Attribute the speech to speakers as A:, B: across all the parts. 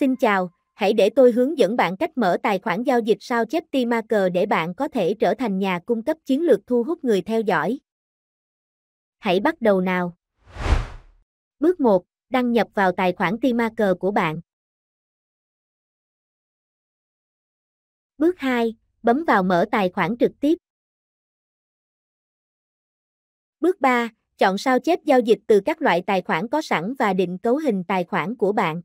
A: Xin chào, hãy để tôi hướng dẫn bạn cách mở tài khoản giao dịch sao chép T-Marker để bạn có thể trở thành nhà cung cấp chiến lược thu hút người theo dõi. Hãy bắt đầu nào. Bước 1. Đăng nhập vào tài khoản T-Marker của bạn. Bước 2. Bấm vào mở tài khoản trực tiếp. Bước 3. Chọn sao chép giao dịch từ các loại tài khoản có sẵn và định cấu hình tài khoản của bạn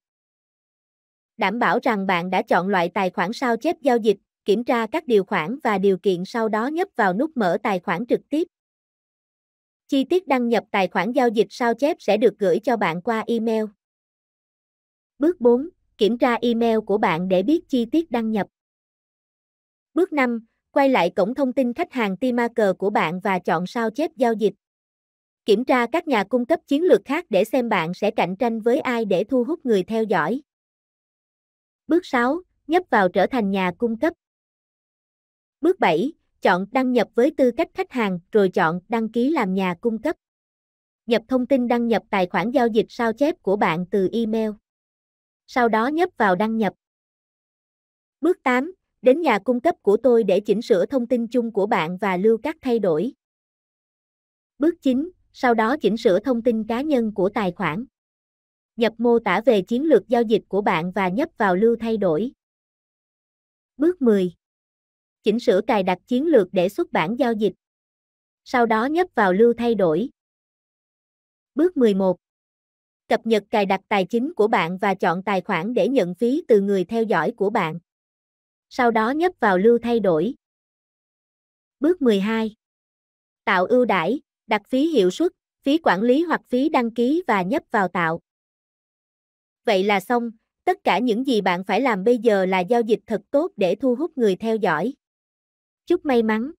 A: đảm bảo rằng bạn đã chọn loại tài khoản sao chép giao dịch, kiểm tra các điều khoản và điều kiện sau đó nhấp vào nút mở tài khoản trực tiếp. Chi tiết đăng nhập tài khoản giao dịch sao chép sẽ được gửi cho bạn qua email. Bước 4. Kiểm tra email của bạn để biết chi tiết đăng nhập. Bước 5. Quay lại cổng thông tin khách hàng Timaker của bạn và chọn sao chép giao dịch. Kiểm tra các nhà cung cấp chiến lược khác để xem bạn sẽ cạnh tranh với ai để thu hút người theo dõi. Bước 6. Nhấp vào trở thành nhà cung cấp. Bước 7. Chọn đăng nhập với tư cách khách hàng rồi chọn đăng ký làm nhà cung cấp. Nhập thông tin đăng nhập tài khoản giao dịch sao chép của bạn từ email. Sau đó nhấp vào đăng nhập. Bước 8. Đến nhà cung cấp của tôi để chỉnh sửa thông tin chung của bạn và lưu các thay đổi. Bước 9. Sau đó chỉnh sửa thông tin cá nhân của tài khoản nhập mô tả về chiến lược giao dịch của bạn và nhấp vào lưu thay đổi. Bước 10. Chỉnh sửa cài đặt chiến lược để xuất bản giao dịch. Sau đó nhấp vào lưu thay đổi. Bước 11. Cập nhật cài đặt tài chính của bạn và chọn tài khoản để nhận phí từ người theo dõi của bạn. Sau đó nhấp vào lưu thay đổi. Bước 12. Tạo ưu đãi, đặt phí hiệu suất, phí quản lý hoặc phí đăng ký và nhấp vào tạo. Vậy là xong, tất cả những gì bạn phải làm bây giờ là giao dịch thật tốt để thu hút người theo dõi. Chúc may mắn!